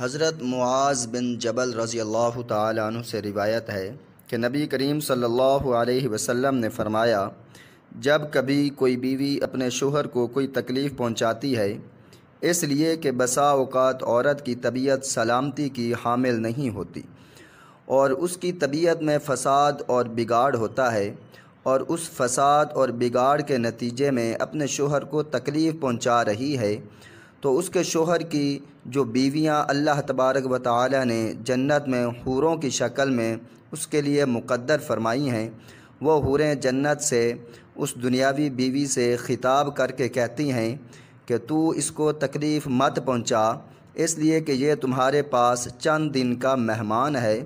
हज़रत मुआज़ बिन जबल रज़ी अल्लाह तु से रिवायत है कि नबी करीम सल्लल्लाहु अलैहि वसल्लम ने फ़रमाया जब कभी कोई बीवी अपने शोहर को कोई तकलीफ़ पहुंचाती है इसलिए कि बसा अवत औरत की तबीयत सलामती की हामिल नहीं होती और उसकी तबीयत में फ़साद और बिगाड़ होता है और उस फसाद और बिगाड़ के नतीजे में अपने शोहर को तकलीफ़ पहुँचा रही है तो उसके शोहर की जो बीवियां अल्लाह तबारक व ताली ने जन्नत में हूरों की शक्ल में उसके लिए मुकद्दर फरमाई हैं वो हूरें जन्नत से उस दुनियावी बीवी से ख़िताब करके कहती हैं कि तू इसको तकलीफ़ मत पहुंचा इसलिए कि ये तुम्हारे पास चंद दिन का मेहमान है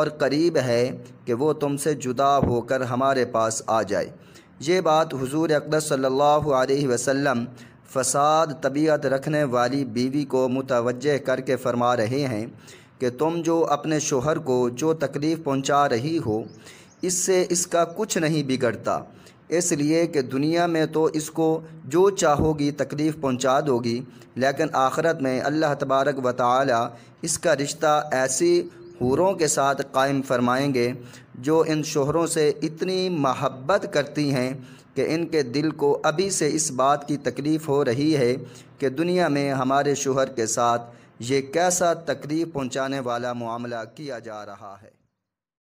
और करीब है कि वो तुमसे जुदा होकर हमारे पास आ जाए ये बात हुजूर अकदस सल्लल्लाहु अलैहि वसल्लम फसाद तबीयत रखने वाली बीवी को मुतवजह करके फरमा रहे हैं कि तुम जो अपने शोहर को जो तकलीफ़ पहुंचा रही हो इससे इसका कुछ नहीं बिगड़ता इसलिए कि दुनिया में तो इसको जो चाहोगी तकलीफ़ पहुंचा दोगी लेकिन आखरत में अल्लाह तबारक व इसका रिश्ता ऐसी हूरों के साथ कायम फरमाएंगे जो इन शोहरों से इतनी महब्बत करती हैं कि इनके दिल को अभी से इस बात की तकलीफ़ हो रही है कि दुनिया में हमारे शोहर के साथ ये कैसा तकलीफ़ पहुंचाने वाला मामला किया जा रहा है